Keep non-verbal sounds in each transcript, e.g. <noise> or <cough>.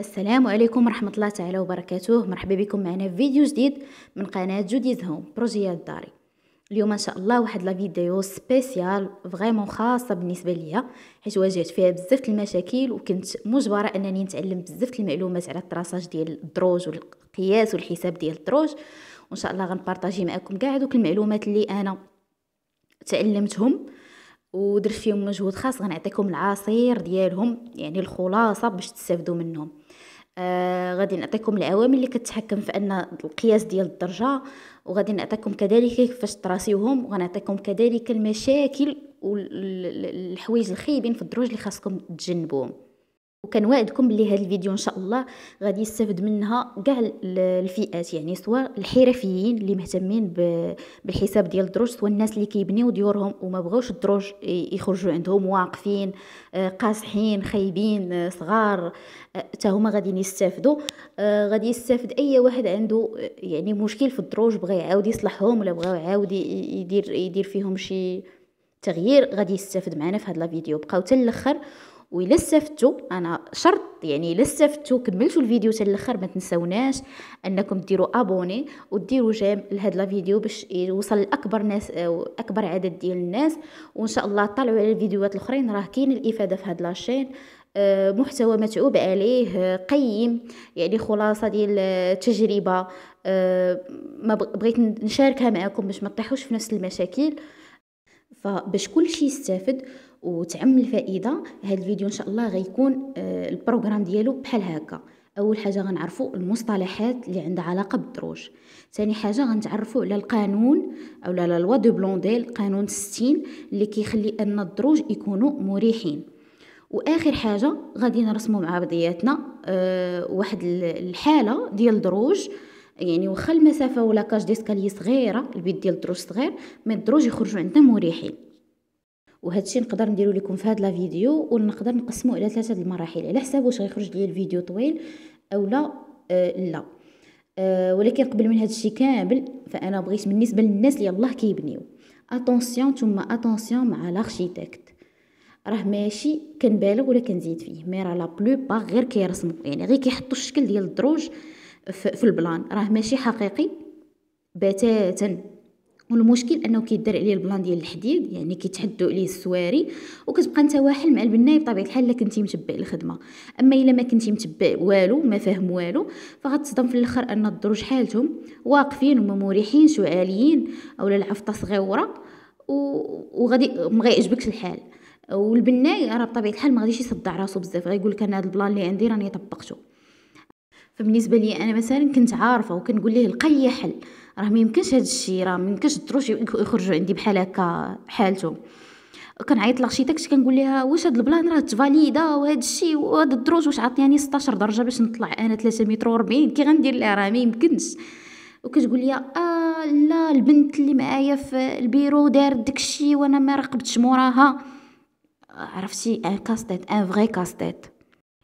السلام عليكم ورحمة الله تعالى وبركاته مرحبا بكم معنا في فيديو جديد من قناة جوديز هوم بروجيات داري اليوم ان شاء الله واحد لا سبيسيال فريمون خاصه بالنسبه ليا حيت واجهت فيها بزاف المشاكل وكنت مجبره انني نتعلم بزاف المعلومات على التراساج ديال الدروج والقياس والحساب ديال الدروج وان شاء الله غنبارطاجي معكم كاع دوك المعلومات اللي انا تعلمتهم ودرت فيهم مجهود خاص غنعطيكم العصير ديالهم يعني الخلاصه باش تستافدوا منهم آه غادي نعطيكم العوامل اللي كتحكم في ان القياس ديال الدرجه وغادي نعطيكم كذلك كيفاش تراسيوهم وغنعطيكم كذلك المشاكل والحوايج الخايبين في الدروج اللي خاصكم تجنبوهم وعدكم بلي هذا الفيديو ان شاء الله غادي يستافد منها كاع الفئات يعني سواء الحرفيين اللي مهتمين بالحساب ديال الدروج سواء الناس اللي كيبنيو ديورهم وما بغاوش الدروج يخرجوا عندهم واقفين آه، قاصحين خايبين آه، صغار آه، حتى هما غاديين يستافدوا غادي يستافد اي واحد عنده يعني مشكل في الدروج بغى يعاود يصلحهم ولا بغى يعاود يدير يدير فيهم شي تغيير غادي يستافد معنا في هذا الفيديو بقاو حتى الاخر وإلا استفدتوا أنا شرط يعني إلا استفدتوا كملتوا الفيديو حتى الاخر ما تنساوناش أنكم ديروا أبوني وديروا جيم لهاد لا فيديو باش يوصل لأكبر ناس أكبر عدد ديال الناس وإن شاء الله طلعوا على الفيديوهات الأخرين راه كاين الإفادة في هاد لاشين آه، محتوى متعوب عليه آه، قيم يعني خلاصه ديال التجربه آه، ما بغيت نشاركها معكم باش ما تطيحوش في نفس المشاكل فباش كلشي يستافد وتعم الفائده هذا الفيديو ان شاء الله غيكون آه، البروغرام ديالو بحال هكا اول حاجه غنعرفوا المصطلحات اللي عندها علاقه بالدروج ثاني حاجه غنتعرفوا على القانون او على لوا دو بلونديل قانون 60 اللي كيخلي ان الدروج يكونوا مريحين واخر حاجه غادي نرسموا مع بعضياتنا أه واحد الحاله ديال الدروج يعني واخا المسافه ولا كاج ديسكالي صغيره البيت ديال الدروج صغير مي الدروج يخرجوا عندنا مريحين الشيء نقدر نديرو لكم في هذا الفيديو ونقدر نقسمه الى ثلاثه المراحل على حساب واش غيخرج ليا الفيديو طويل اولا آه لا آه ولكن قبل من الشيء كامل فانا بغيت بالنسبه للناس اللي الله كيبنيو اتونسيون ثم اتونسيون مع لاركيتكت راه ماشي كنبالغ ولا كنزيد فيه مي راه لا بلو با غير كيرسمو يعني غير كيحطو الشكل ديال الدروج في البلان راه ماشي حقيقي بتاتا والمشكل انه كيدار عليه البلان ديال الحديد يعني كيتحدوا عليه السواري وكتبقى انت واحل مع البناي بطبيعه الحال الا كنتي متبع الخدمه اما الا ما كنتي متبع والو ما فاهم والو فغتصدم في الاخر ان الدروج شحالتهم واقفين وما مريحينش عاليين اولا العفطه صغيره وغادي ما غيعجبكش الحال والبناي راه بطبيعه الحال ما غاديش يصدع راسو بزاف غيقول لك انا هذا البلان اللي عندي راني طبقته فبالنسبه لي انا مثلا كنت عارفه وكنقول ليه لقى لي حل راه ما يمكنش هذا الشيء راه ما يمكنش الدروش يخرجوا عندي بحال هكا حالته كنعيط لارشيتكت كنقول ليها واش هاد البلان راه تفاليدا وهاد الشيء وهاد الدروج واش عطياني 16 درجه باش نطلع انا 3 متر و40 كي غندير لها راه ما يمكنش وكتقول لي اه لا البنت اللي معايا في البيرو دارت داكشي وانا ما راقبتش موراها عرفتي ان كاستيت ان فغي كاستيت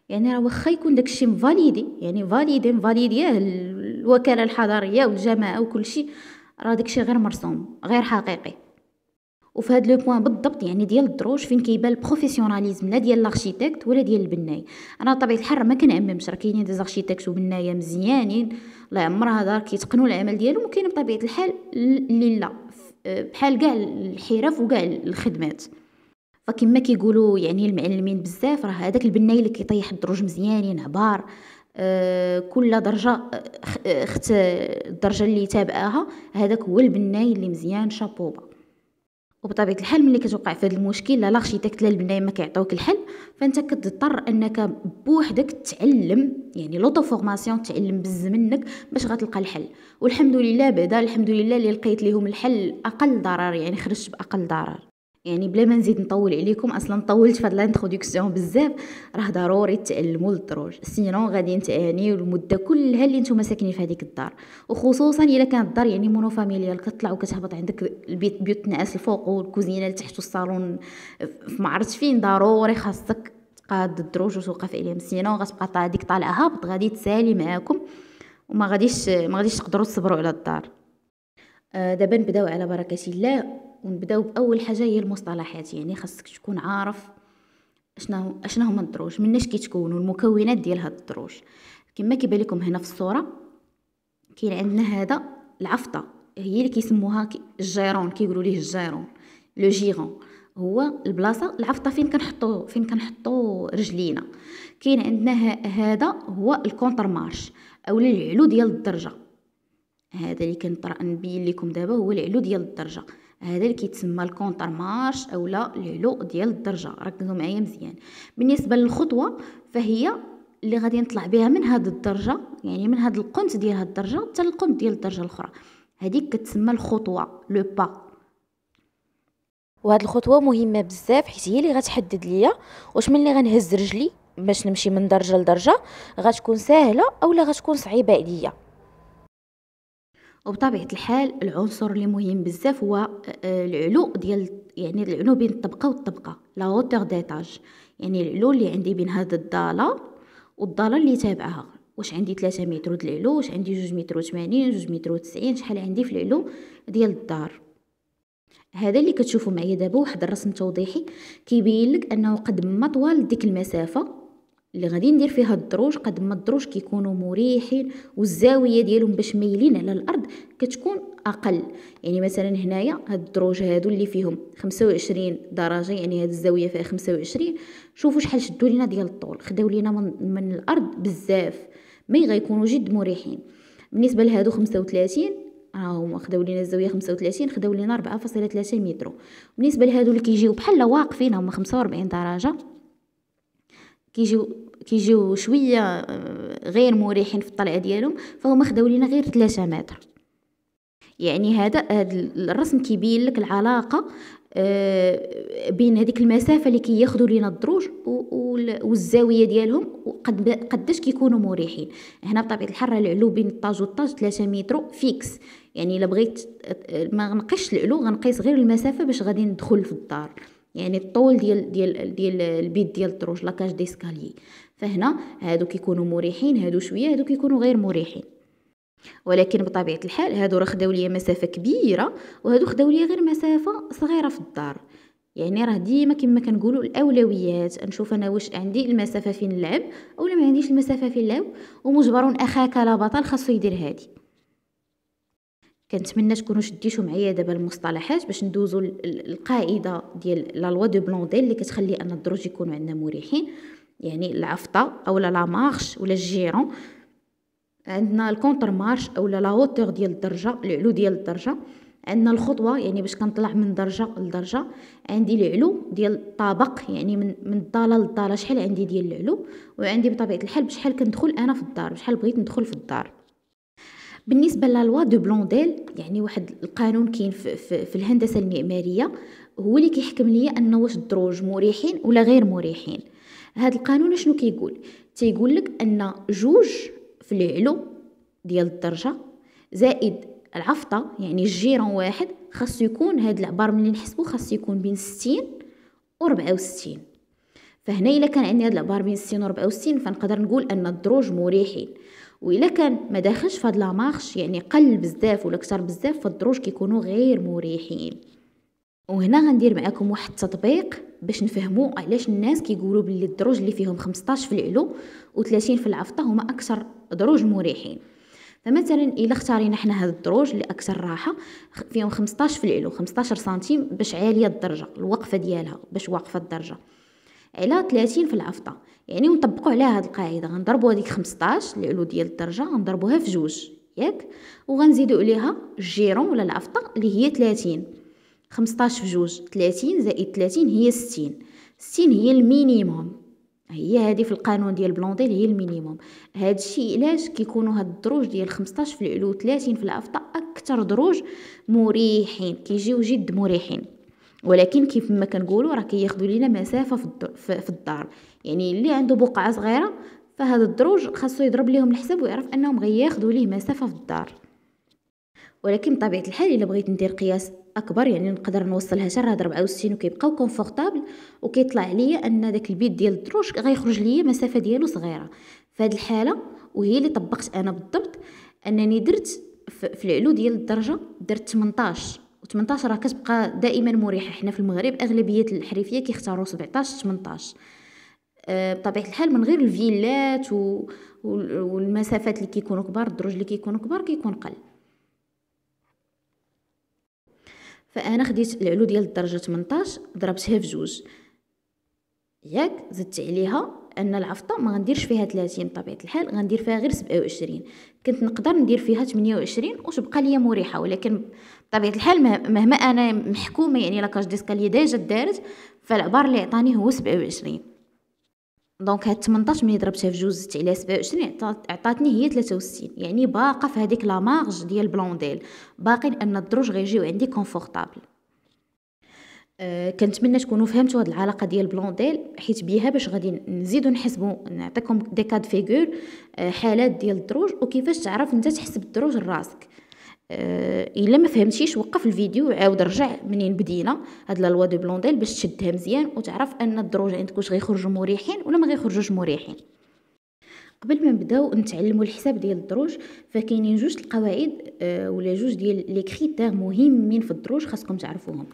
يعني راه واخا يكون داكشي مفاليدي يعني فاليدي مفاليديه الوكاله الحضاريه والجماعه وكل شيء راه داكشي غير مرسوم غير حقيقي وفي هاد لو بوين بالضبط يعني ديال الدروج فين كيبان البروفيسيوناليزم لا ديال لاركيتكت ولا ديال البناي انا بطبيعه الحال ما كنعممش راه كاينين دي زاركيتكت وبنايه مزيانين الله يعمرها دار كيتقنوا العمل ديالهم وكاين بطبيعه الحال اللي لا بحال كاع الحرف وكاع الخدمات فكما كيقولوا يعني المعلمين بزاف راه هذاك البناي اللي كيطيح الدروج مزيانين عبار آه، كل درجه اخت الدرجه اللي تابعاها هذاك هو البناي اللي مزيان شابوبا وبطبيعه الحال ملي كتوقع في هذا المشكل لا لارشيتيكت لا البناي ما كيعطيوك الحل فانت كتضطر انك بوحدك تعلم يعني لوطو فورماسيون تعلم بز منك باش غتلقى الحل والحمد لله بعدا الحمد لله اللي لقيت ليهم الحل اقل ضرر يعني خرجت باقل ضرر يعني بلا ما نزيد نطول عليكم اصلا طولت في هاد لانتروداكسيون بزاف راه ضروري تعلموا الدروج سينو غادي تعانيو المده كلها اللي نتوما ساكنين في هذيك الدار وخصوصا الا كانت الدار يعني مونو فاميليال كطلع وكتهبط عندك البيت بيوت النعاس الفوق والكوزينه لتحت والصالون ما عرفت فين ضروري خاصك تقاد الدروج وتوقف عليهم سينو غتبقى هذيك طالعه هابط غادي تسالي معاكم وما غاديش ما غاديش تقدروا تصبروا على الدار آه، دابا نبداو على بركه الله ونبداو باول حاجه هي المصطلحات يعني خاصك تكون عارف اشنو اشنو هما الدروج مناش كيتكونوا المكونات ديال هاد الدروج كما كيبان لكم هنا في الصوره كاين عندنا هذا العفطه هي اللي كيسموها الجيرون كيقولوا ليه الجيرون لو جيرون هو البلاصه العفطه فين كنحطو فين كنحطو رجلينا كاين عندنا هذا هو الكونتر مارش اولا العلو ديال الدرجه هذا اللي كنطرا نبين لكم دابا هو العلو ديال الدرجه هذا اللي كيتسمى الكونتر مارش اولا لو ديال الدرجه ركزوا معايا مزيان بالنسبه للخطوه فهي اللي غادي نطلع بها من هذه الدرجه يعني من هذا القنت ديال هذه الدرجه حتى القنت ديال الدرجه الاخرى هذيك كتسمى الخطوه لو با وهاد الخطوه مهمه بزاف حيت هي اللي غتحدد ليا واش ملي غنهز رجلي باش نمشي من درجه لدرجه غتكون ساهله اولا غتكون صعيبه عليا وبطبيعه الحال العنصر اللي مهم بزاف هو آه، العلو ديال يعني العلو بين الطبقه والطبقه لا هوتور ديتاج يعني العلو اللي عندي بين هاد الضاله والضاله اللي تابعها واش عندي 3 متر د العلو واش عندي 2 متر و80 2 متر 90 شحال عندي في العلو ديال الدار هذا اللي كتشوفوا معايا دابا واحد الرسم توضيحي كيبين لك انه قد ما طوال ديك المسافه اللي غادي ندير فيها الدروج قد ما الدروج كيكونوا مريحين والزاويه ديالهم باش مايلين على الارض كتكون اقل يعني مثلا هنايا هاد الدروج هادو اللي فيهم 25 درجه يعني هاد الزاويه فيها 25 شوفوا شحال شدوا لينا ديال الطول خداو لينا من, من الارض بزاف مي غيكونوا جد مريحين بالنسبه لهادو 35 ها هما خداو لينا الزاويه 35 خداو لينا 4.3 متر بالنسبه لهادو اللي كيجيو بحال واقفين هما 45 درجه كيجيو كيجيو شويه آه، غير مريحين في الطلعه ديالهم فهما خداو لينا غير 3 متر يعني هذا هذا الرسم كيبين لك العلاقه آه، بين هذيك المسافه اللي كياخذوا لينا الدروج والزاويه ديالهم وقد قداش كيكونوا مريحين هنا بطبيعه الحال راه العلو بين الطاج والطاج 3 متر فيكس يعني الا بغيت ما نقيش العلو غنقيس غير المسافه باش غادي ندخل في الدار يعني الطول ديال ديال ديال البيت ديال الدروج لاكاج ديسكاليي فهنا هادو كيكونوا مريحين هادو شويه هادو كيكونوا غير مريحين ولكن بطبيعه الحال هادو راه خداو ليا مسافه كبيره وهادو خداو ليا غير مسافه صغيره في الدار يعني راه ديما كما كنقولوا الاولويات نشوف انا واش عندي المسافه فين نلعب اولا ما عنديش المسافه فين نلعب ومجبر اخاك لا بطل خاصو يدير هادي كنتمنى تكونوا شديتو معايا دابا المصطلحات باش ندوزو القاعده ديال لا لوا دو بلونديل اللي كتخلي ان الدروج يكونوا عندنا مريحين يعني العفطه اولا لا مارش ولا الجيرون عندنا الكونتر مارش اولا لا هوتور ديال الدرجه العلو ديال الدرجه عندنا الخطوه يعني باش كنطلع من درجه لدرجه عندي العلو ديال الطابق يعني من من الضالة للضالة شحال عندي ديال العلو وعندي بطبيعه الحال بشحال كندخل انا في الدار بشحال بغيت ندخل في الدار بالنسبه للوا دو بلونديل يعني واحد القانون كاين في, في, في الهندسه المعماريه هو اللي كيحكم ليا ان واش الدروج مريحين ولا غير مريحين هاد القانون شنو كيقول تيقول لك ان جوج في العلو ديال الدرجه زائد العفطه يعني الجيران واحد خاصو يكون هاد العبار ملي نحسبو خاصو يكون بين 60 و 64 فهنا الا كان عندي هاد العبار بين 60 و 64 فنقدر نقول ان الدروج مريحين والا كان ما داخلش فهاد لامارش يعني قل بزاف ولا كثر بزاف فالدروج كيكونوا غير مريحين وهنا غندير معاكم واحد التطبيق باش نفهموا علاش الناس كيقولوا باللي الدروج اللي فيهم 15 في العلو و30 في العفطه هما اكثر دروج مريحين فمثلا الا اختارينا حنا هاد الدروج اللي اكثر راحه فيهم 15 في العلو 15 سنتيم باش عاليه الدرجه الوقفه ديالها باش واقفه الدرجه على 30 في العفطه يعني نطبقوا على هاد القاعده غنضربوا هذيك 15 العلو ديال الدرجه غنضربوها في جوج ياك وغنزيدوا عليها الجيرون ولا العفطه اللي هي 30 خمسطاش في جوج تلاتين زائد تلاتين هي ستين ستين هي المينيموم هي هذه في القانون ديال بلونديل هي المينيموم هذا الشيء علاش كيكونوا هاد الدروج ديال 15 في العلو 30 في الافطى اكثر دروج مريحين كيجيو جد مريحين ولكن كيف ما كنقولوا راه كياخذوا لينا مسافه في الدار يعني اللي عنده بقعه صغيره فهاد الدروج خاصو يضرب ليهم الحساب ويعرف انهم غياخذوا ليه مسافه في الدار ولكن بطبيعه الحال الا بغيت ندير قياس اكبر يعني نقدر نوصلها حتى 64 وكيبقاو كونفورتابل وكيطلع عليا ان داك البيت ديال الدروج غيخرج ليا مسافه ديالو صغيره فهاد الحاله وهي اللي طبقت انا بالضبط انني درت في العلو ديال الدرجه درت 18 و18 راه كتبقى دائما مريحه حنا في المغرب اغلبيه الحريفيه كيختاروا 17 18 آه، بطبيعه الحال من غير الفيلات و... والمسافات اللي كيكونوا كبار الدروج اللي كيكونوا كبار كيكون قل فانا خديت العلو ديال الدرجه 18 ضربتها في جوج ياك زدت عليها ان العفطه ما غنديرش فيها 30 بطبيعه الحال غندير فيها غير 27 كنت نقدر ندير فيها 28 وتبقى ليا مريحه ولكن بطبيعه الحال مهما انا محكومه يعني لاكاج ديسكالي ديجا دارت فالعبار اللي عطاني هو 27 دونك هاد 18 ملي ضربتها في جوج زدت عليها 27 عطاتني هي 63 يعني باقا في هذيك لا مارج ديال بلونديل باقي ان الدروج غيجيو عندي كونفورطابل أه كنتمنى تكونوا فهمتوا هاد العلاقه ديال بلونديل حيت بيها باش غادي نزيدو نحسبو نعطيكم دي كاد فيغور أه حالات ديال الدروج وكيفاش تعرف انت تحسب الدروج لراسك آه، الا ما فهمتيش وقف الفيديو وعاود رجع منين بدينا هاد لا لوا دو بلونديل باش تشدها مزيان وتعرف ان الدروج عندك واش غيخرجوا مريحين ولا ما غيخرجوش مريحين قبل ما نبداو نتعلموا الحساب ديال الدروج فكاينين جوج القواعد أه ولا جوج ديال لي كريتير مهمين في الدروج خاصكم تعرفوهم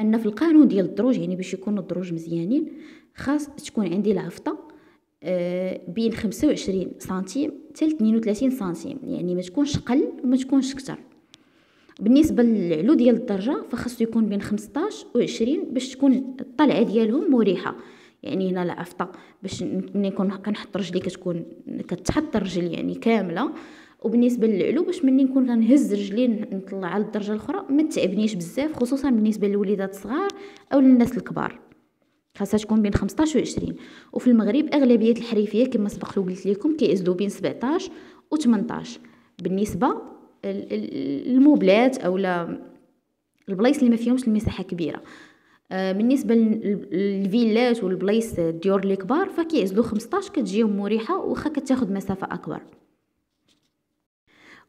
ان في القانون ديال الدروج يعني باش يكونوا الدروج مزيانين خاص تكون عندي العفطه آه، بين خمسة وعشرين سنتيم حتى لتنين وثلاثين سنتيم يعني ما تكونش قل وما تكونش كتر بالنسبه للعلو ديال الدرجه فخاصو يكون بين 15 و 20 باش تكون الطلعه ديالهم مريحه يعني هنا العفطه باش ملي نكون كنحط رجلي كتكون كتحط الرجل يعني كامله وبالنسبه للعلو باش ملي نكون كنهز رجلي نطلع على الدرجه الاخرى ما تعبنيش بزاف خصوصا بالنسبه للوليدات الصغار او للناس الكبار خاصها تكون بين 15 و 20 وفي المغرب اغلبيه الحريفيه كما سبق قلت لكم كيزدو بين 17 و 18 بالنسبه للموبلات اولا البلايص اللي ما فيهمش المساحه كبيره آه، بالنسبه للفيلات والبلايص الديور الكبار فكيعزلو 15 كتجيهم مريحه واخا كتاخذ مسافه اكبر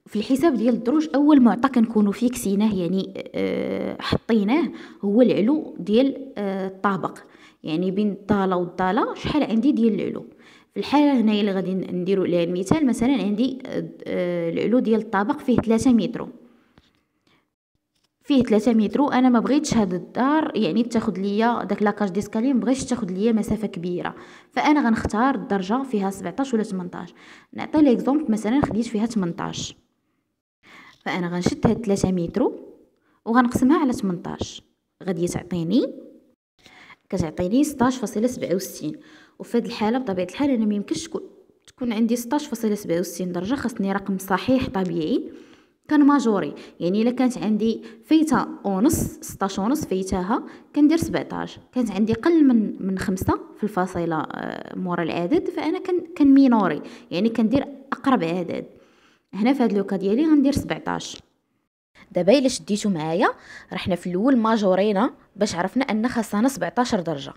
في الحساب ديال الدروج اول معطى كنكونوا فيه كسيناه يعني آه، حطيناه هو العلو ديال آه، الطابق يعني بين الطاله والطاله شحال عندي ديال العلو في الحاله هنايا اللي غادي نديروا لها المثال مثلا عندي آه، العلو ديال الطابق فيه 3 متر فيه 3 متر انا ما بغيتش هاد الدار يعني تاخد ليا داك لاكاج ديسكالي ما بغيتش تاخد ليا مسافه كبيره فانا غنختار الدرجه فيها 17 ولا 18 نعطي ليكزومبل مثلا خديت فيها 18 فانا غنشد هاد 3 متر وغنقسمها على 18 غادي تعطيني كتعطيني 16.67 وفي هاد الحاله بطبيعه الحال انا ميمكنش تكون عندي 16.67 درجه خاصني رقم صحيح طبيعي كان ماجوري يعني الا كانت عندي فايته ونص 16 ونص فايتاها كندير 17 كانت عندي قل من من 5 في الفاصله آه، مورا العدد فانا كان كان مينوري يعني كندير اقرب عدد هنا في هاد لوكا ديالي غندير 17 دابا الا شديتو معايا راه حنا في الاول ماجورينا باش عرفنا ان خاصنا 17 درجه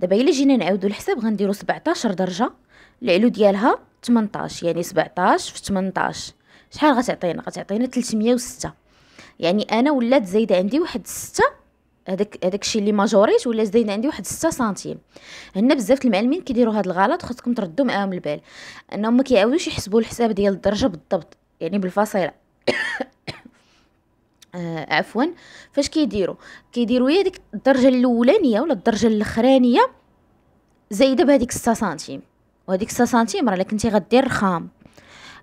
دابا الا جينا نعاودو الحساب غنديرو 17 درجه العلو ديالها 18 يعني 17 في 18 شحال غتعطينا غتعطينا 306 يعني انا ولات زايده عندي واحد 6 هذاك هذاك الشيء اللي ماجوريت ولا زدين عندي واحد 6 سنتيم هنا بزاف المعلمين كيديروا هذا الغلط خصكم تردوا معاهم البال انهم ما كيعاودوش يحسبوا الحساب ديال الدرجه بالضبط يعني بالفصيله <coughs> آه عفوا فاش كيديروا كيديروا يا ديك الدرجه الاولانيه ولا الدرجه الاخرانيه زايده بهذيك 6 سنتيم وهذيك 6 سنتيم راه كنتي غدير رخام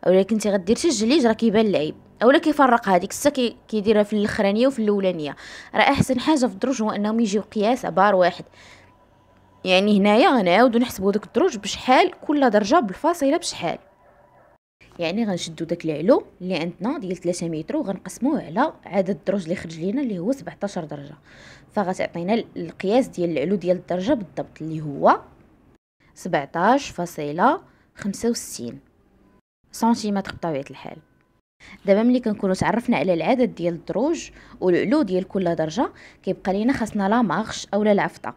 ولا كنتي غدير شي جليج راه كيبان العيب اولا كيفرق هذيك السا كيديرها في الاخرانيه وفي الاولانيه راه احسن حاجه في الدروج هو انهم يجيو قياس بار واحد يعني هنايا غنعاودو نحسبو داك الدروج بشحال كل درجه بالفاصله بشحال يعني غنشدو داك العلو اللي عندنا ديال 3 متر وغنقسموه على عدد الدروج اللي خرج لينا اللي هو 17 درجه فغتعطينا القياس ديال العلو ديال الدرجه بالضبط اللي هو 17.65 فاصله سنتيمتر بطبيعه الحال دابا ملي كنكونوا تعرفنا على العدد ديال الدروج والعلو ديال كل درجه كيبقى لينا خاصنا لا مارش اولا العفطه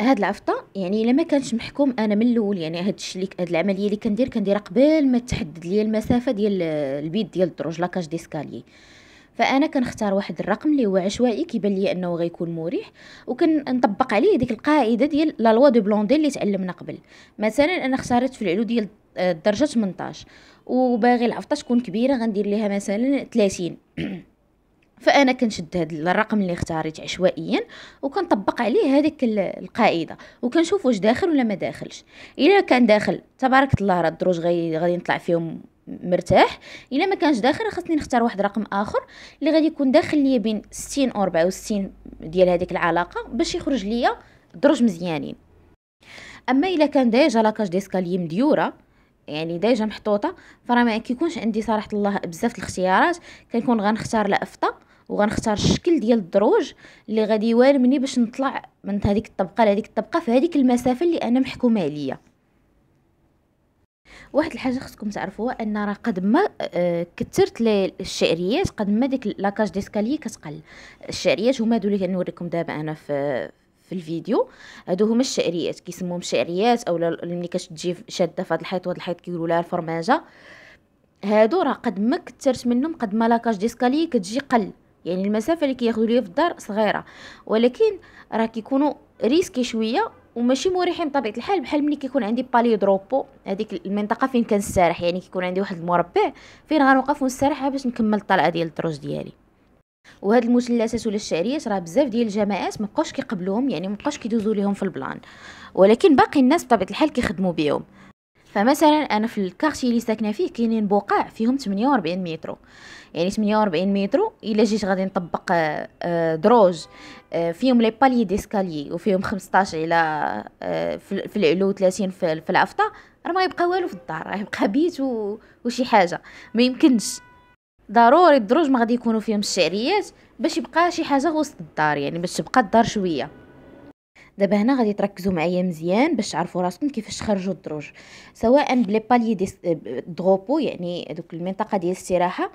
هاد العفطه يعني الا ما كانش محكوم انا من الاول يعني هاد الشيء اللي هاد العمليه اللي كندير كنديرها قبل ما تحدد لي المسافه ديال البيت ديال الدروج لاكاج ديسكالي فانا كنختار واحد الرقم اللي هو عشوائي كيبان لي انه غيكون مريح وكنطبق عليه ديك القاعده ديال لا لوا دو بلوندي اللي تعلمنا قبل مثلا انا اختارت في العلو ديال درجه 18 وباغي العفطه تكون كبيره غندير ليها مثلا 30 <clears throat> فانا كنشد هذا الرقم اللي اختاريت عشوائيا وكنطبق عليه هذيك القاعده وكنشوف واش داخل ولا ما داخلش الا كان داخل تبارك الله راه الدروج غادي نطلع فيهم مرتاح الا ما كانش داخل خاصني نختار واحد الرقم اخر اللي غادي يكون داخل ليا بين 60 و 64 ديال هذيك العلاقه باش يخرج ليا دروج مزيانين اما الا كان ديجا لاكاج ديسكالي مديوره يعني ديجا محطوطه فراه ما كيكونش عندي صراحه الله بزاف الاختيارات كنكون غنختار لافطا وغنختار الشكل ديال الدروج اللي غادي يوالمني باش نطلع من هذيك الطبقه لهذيك الطبقه في هذيك المسافه اللي انا محكومه عليا واحد الحاجه خصكم تعرفوها ان راه قد ما آه، كثرت الشعريات قد ما ديك لاكاج ديسكالي كتقل الشعريات هما دول اللي كنوريكم دابا انا في في الفيديو هادو هما الشعريات كيسموهم شعريات اولا ملي كتجي شاده في هاد الحيط وهاد الحيط كيقولوا لها الفرماجه هادو راه قد ما كثرت منهم قد ما لاكاج ديسكالي كتجي قل يعني المسافه اللي كياخذوا ليا في الدار صغيره ولكن راه كيكونوا ريسكي شويه وماشي مريحين بطبيعه الحال بحال ملي كيكون عندي بالي دروبو هذيك المنطقه فين كنسارح يعني كيكون عندي واحد المربع فين غنوقف ونستريح باش نكمل الطلعه ديال الدروج ديالي وهاد المثلثات ولا الشعريات راه بزاف ديال الجماعات مابقاوش كيقبلوهم يعني مابقاوش كيدوزو ليهم في البلان ولكن باقي الناس بطبيعه الحال كيخدموا بهم فمثلا انا في الكارتي اللي ساكنه فيه كاينين بقاع فيهم 48 متر يعني 48 متر الا جيت غادي نطبق آه، آه، دروج آه، فيهم لي بالي ديسكالي وفيهم 15 الى في العلو 30 في العفطه راه ما يبقى والو في الدار راه يبقى بيت وشي حاجه ما يمكنش ضروري الدروج ما غادي يكونوا فيهم الشعريات باش يبقى شي حاجه وسط الدار يعني باش تبقى الدار شويه دابا هنا غادي تركزوا معايا مزيان باش تعرفوا راسكم كيفاش خرجوا الدروج سواء بلي بالي دي دروبو يعني دوك المنطقه ديال الاستراحه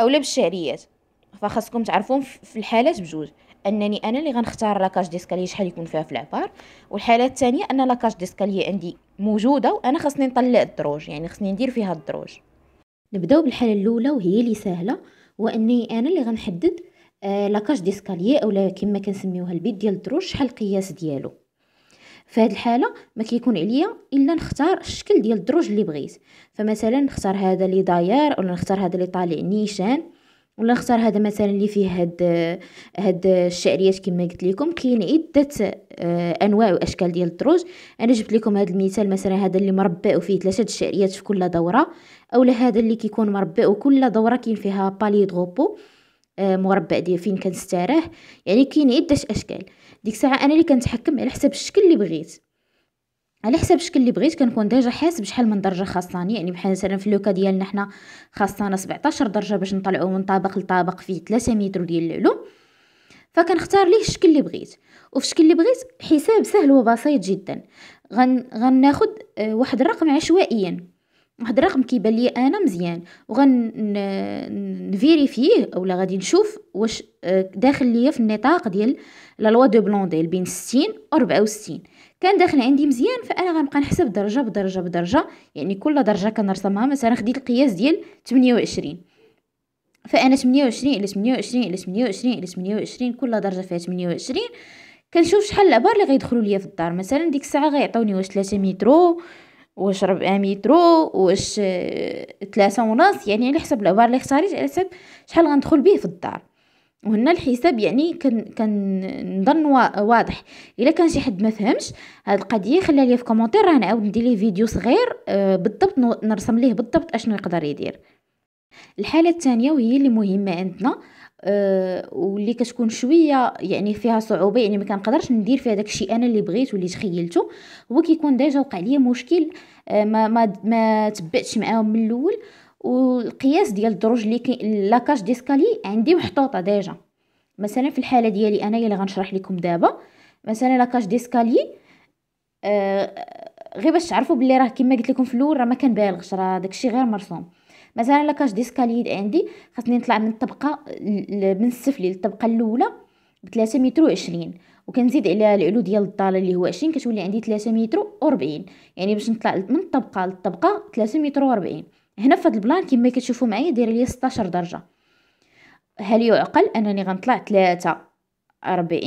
اولا بالشعريات فخاصكم تعرفوهم في الحالات بجوج انني انا اللي غنختار لاكاج ديسكالي شحال يكون فيها في العبار والحاله الثانيه ان لاكاج ديسكالي عندي موجوده وانا خاصني نطلع الدروج يعني خاصني ندير فيها الدروج نبداو بالحاله الاولى وهي اللي سهله واني انا اللي غنحدد آه لاكاج ديسكاليي اولا كما كنسميوها البيت ديال الدروج شحال القياس ديالو في هذه الحاله ما كيكون عليا الا نختار الشكل ديال الدروج اللي بغيت فمثلا نختار هذا اللي داير ولا نختار هذا اللي طالع نيشان ولا نختار هذا مثلا اللي فيه هاد هاد الشعريات كما قلت لكم كاين عده آه، انواع واشكال ديال الدروج انا جبت لكم هذا المثال مثلا هذا اللي مربع وفيه ثلاثه الشعريات في كل دوره اولا هذا اللي كيكون مربع وكل دوره كاين فيها بالي دغوبو مربع ديال فين كنستريح يعني كاين عده اشكال ديك الساعه انا اللي كنتحكم على حسب الشكل اللي بغيت على حسب الشكل اللي بغيت كنكون ديجا حاسب بشحال من درجه خاصاني يعني بحال مثلا في لوكا ديالنا حنا خاصنا 17 درجه باش نطلعو من طابق لطابق فيه 3 متر ديال اللؤلؤ فكنختار ليه الشكل اللي بغيت وفي الشكل اللي بغيت حساب سهل وبسيط جدا غن غناخد آه، واحد الرقم عشوائيا واحد الرقم كيبان لي انا مزيان وغنفيري فيه اولا غادي نشوف واش آه، داخل ليا في النطاق ديال لا لوا دو بلون ديال بين 60 و 64 كان داخل عندي مزيان فانا غنبقى نحسب درجه بدرجه بدرجه يعني كل درجه كنرسمها مثلا خديت القياس ديال 28 فانا 28 الى 28 الى 28 الى 28 كل درجه فيها 28 كنشوف شحال العبار اللي غيدخلوا ليا في الدار مثلا ديك الساعه غيعطوني واش 3 متر واش ربع مترو واش ثلاثة ونص يعني على حسب العبارة اللي اختاريت على حسب شحال غندخل به في الدار وهنا الحساب يعني كن نظن واضح الا كان شي حد ما فهمش هاد القضيه خليها ليا في كومونتير راه نعاود ندير ليه فيديو صغير آه، بالضبط نرسم ليه بالضبط اشنو يقدر يدير الحاله الثانيه وهي اللي مهمه عندنا أه واللي كتكون شويه يعني فيها صعوبه يعني ما كنقدرش ندير فيها داكشي انا اللي بغيت واللي تخيلته هو كيكون ديجا وقع ليا مشكل آه، ما ما ما تبعتش معاهم من الاول والقياس ديال الدروج اللي كي... لاكاج ديسكالي عندي محطوطه ديجا مثلا في الحاله ديالي انا اللي غنشرح لكم دابا مثلا لاكاش ديسكالي أه غير باش تعرفوا بلي راه كما قلت لكم في الاول راه ما كنبالغش راه داكشي غير مرسوم مثلا الا كاش ديسكاليد عندي خاصني نطلع من الطبقه من السفلي للطبقه الاولى ب 3 متر و20 وكنزيد على العلو ديال الضاله اللي هو 20 كتولي عندي 3 متر و40 يعني باش نطلع من الطبقه للطبقه 3 متر و40 هنا في هذا البلان كما كتشوفوا معايا داير لي 16 درجه هل يعقل انني غنطلع 3 40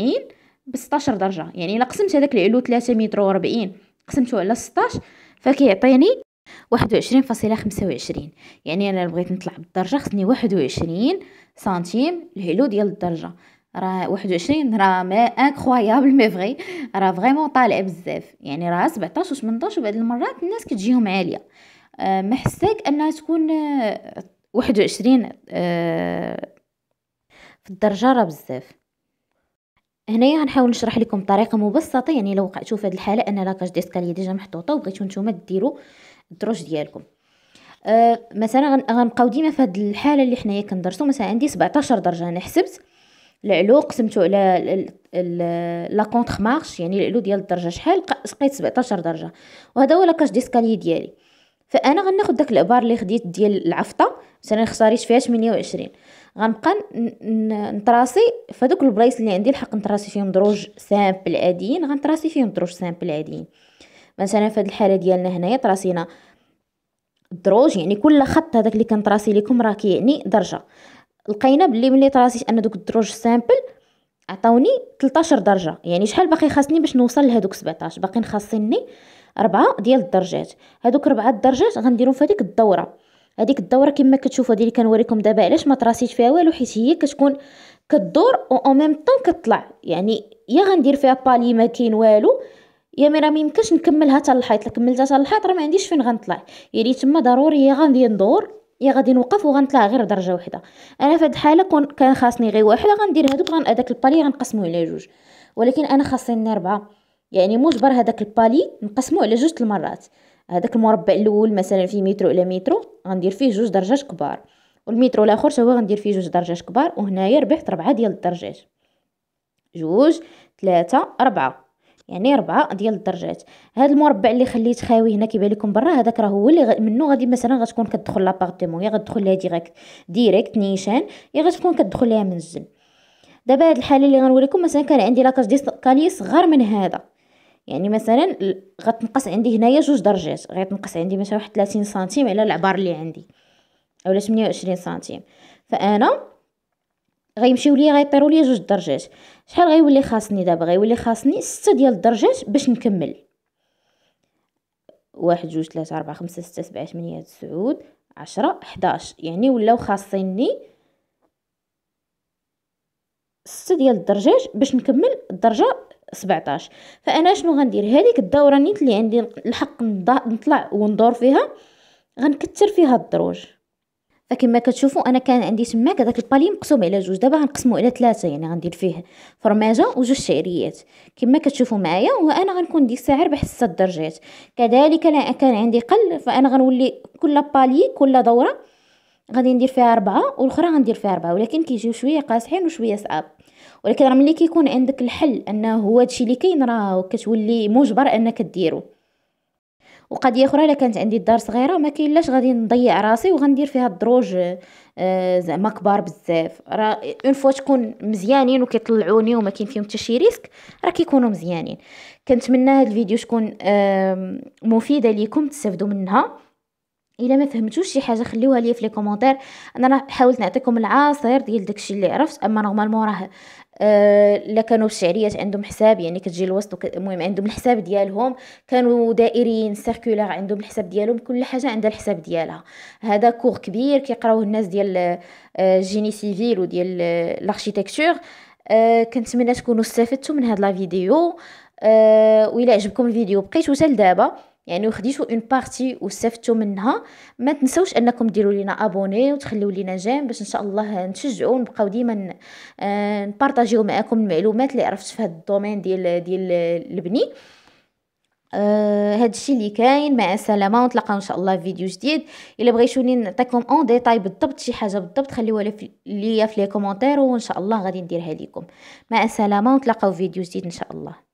ب 16 درجه يعني الا قسمت هذاك العلو 3 متر و40 قسمته على 16 فكيعطيني واحد وعشرين فاصلة خمسة وعشرين يعني أنا بغيت نطلع بالدرجة خصني واحد وعشرين سنتيم الهيلو ديال الدرجة راه واحد وعشرين راه ما انكخوايابل مي فغي راه فغيمون طالع بزاف يعني راه سبعطاش وثمنطاش وبعد وبعض المرات الناس كتجيهم عالية آه، ما حساك انها تكون آه، واحد وعشرين آه، في الدرجة راه بزاف هنايا غنحاول نشرح لكم بطريقه مبسطه يعني لو وقعتوا في هذه الحاله ان لاكاج ديسكالي ديجا محطوطه وبغيتو نتوما ديروا الدروج ديالكم أه مثلا غنبقاو ديما في هذه الحاله اللي حنايا كندرسو مثلا عندي 17 درجه انا حسبت العلو قسمته على لا كونتر مارش يعني العلو ديال الدرجه شحال لقيت 17 درجه وهذا هو لاكاج ديسكالي ديالي فانا غناخد داك الابار اللي خديت ديال العفطه مثلا خساريت فيها 28 غنبقى نتراسي فدوك البلايص اللي عندي الحق نتراسي فيهم دروج سامبل عاديين غنتراسي فيهم دروج سامبل عاديين مثلا في الحاله ديالنا هنايا طراسينا الدروج يعني كل خط هذاك اللي كنطراسي لكم راه كيعني درجه لقينا بلي ملي طراسيت ان دوك الدروج سامبل عطاوني 13 درجه يعني شحال باقي خاصني باش نوصل لهذوك 17 باقي خاصني 4 ديال الدرجات هذوك 4 الدرجات غنديرهم في هذيك الدوره هذيك الدوره كما كتشوفوا هذه اللي كنوريكم دابا علاش ما طراسيت فيها والو حيت هي كتكون كدور او ميم طون كتطلع يعني يا غندير فيها بالي ما كاين والو يا مي راه ميمكنش نكملها حتى للحيط الا كملتها حتى للحيط راه ما عنديش فين غنطلع يعني تما ضروري يا غادي ندور يا غادي نوقف وغنطلع غير درجه واحده انا في هذه الحاله كون كان خاصني غير واحده غندير هذوك غن هذاك البالي غنقسمو على جوج ولكن انا خاصني اربعه يعني مجبر هذاك البالي نقسمو على جوج المرات هذاك المربع الاول مثلا فيه مترو الى مترو غندير فيه جوج درجات كبار والمترو الاخر هو غندير فيه جوج درجات كبار وهنايا ربحت ربعه ديال الدرجات جوج ثلاثة أربعة يعني ربعة ديال الدرجات هاد المربع اللي خليت خاوي هنا كيبان لكم برا هذاك راه هو اللي غ... منه غادي مثلا غتكون كتدخل لابارتمون يا غتدخل ليها ديريكت ديريكت نيشان يا غتكون كتدخل ليها من الجنب دابا هاد الحاله اللي غنوريكم مثلا كان عندي لاكاج ديسكالي صغار من هذا يعني مثلا غتنقص عندي هنايا جوج درجات غيتنقص عندي مثلا واحد 30 سنتيم على العبار اللي عندي اولا 28 سنتيم فانا غيمشيو ليا غيطيروا ليا جوج درجات شحال غيولي خاصني دابا غيولي خاصني ستة ديال الدرجات باش نكمل واحد جوج ثلاثة أربعة خمسة ستة سبعة ثمانية تسعود عشرة حداش يعني ولاو خاصيني ستة ديال الدرجات باش نكمل الدرجة سبعتاش فأنا شنو غندير هاديك الدورة نيت اللي عندي الحق نطلع وندور فيها غنكتر فيها الدروج فكما كتشوفوا انا كان عندي تما هذاك البالي مقسوم على جوج دابا غنقسمو على ثلاثه يعني غندير فيه فرماجه وجوج شعريات كما كتشوفوا معايا وانا غنكون ديك الساعه ربحت الدرجات درجات كذلك انا كان عندي قل فانا غنولي كل بالي كل دوره غادي ندير فيها أربعة والاخرى غندير فيها أربعة ولكن كيجيو شويه قاصحين وشويه صعاب ولكن راه ملي كيكون عندك الحل انه هو هادشي اللي كاين راه كتولي مجبر انك ديرو وقضيه اخرى الا كانت عندي الدار صغيره ما كاينلاش غادي نضيع راسي وغندير فيها الدروج آه زعما كبار بزاف راه اون فوا تكون مزيانين وكيطلعوني وما كاين فيهم حتى شي ريسك راه كيكونوا مزيانين كنتمنى هذا الفيديو تكون آه مفيده ليكم تستافدوا منها الا ما فهمتوش شي حاجه خليوها ليا في لي كومونتير انا راه حاولت نعطيكم العصير ديال داكشي اللي عرفت اما نورمالمون راه آه لا كانوا الشعريات عندهم حساب يعني كتجي الوسط المهم عندهم الحساب ديالهم كانوا دائريين سيركولار عندهم الحساب ديالهم كل حاجه عندها الحساب ديالها هذا كور كبير كيقراوه الناس ديال جيني سيفيل وديال الاركيتكتور آه كنتمنى تكونوا استفدتوا من هاد لا فيديو آه و عجبكم الفيديو بقيتو حتى لدابا يعني وخديتو اون بارتي وسفتوا منها ما تنسوش انكم ديروا لينا ابوني وتخليو لينا جيم باش ان شاء الله نشجعوا نبقاو ديما آه، نبارطاجيو معكم المعلومات اللي عرفت في هذا الدومين ديال ديال البني هذا آه، الشيء اللي كاين مع السلامه ونتلاقاو ان شاء الله في فيديو جديد الا بغيتوني نعطيكم اون ديتاي بالضبط شي حاجه بالضبط خليوها لي في لي كومونتير وان شاء الله غادي نديرها لكم مع السلامه ونتلاقاو في فيديو جديد ان شاء الله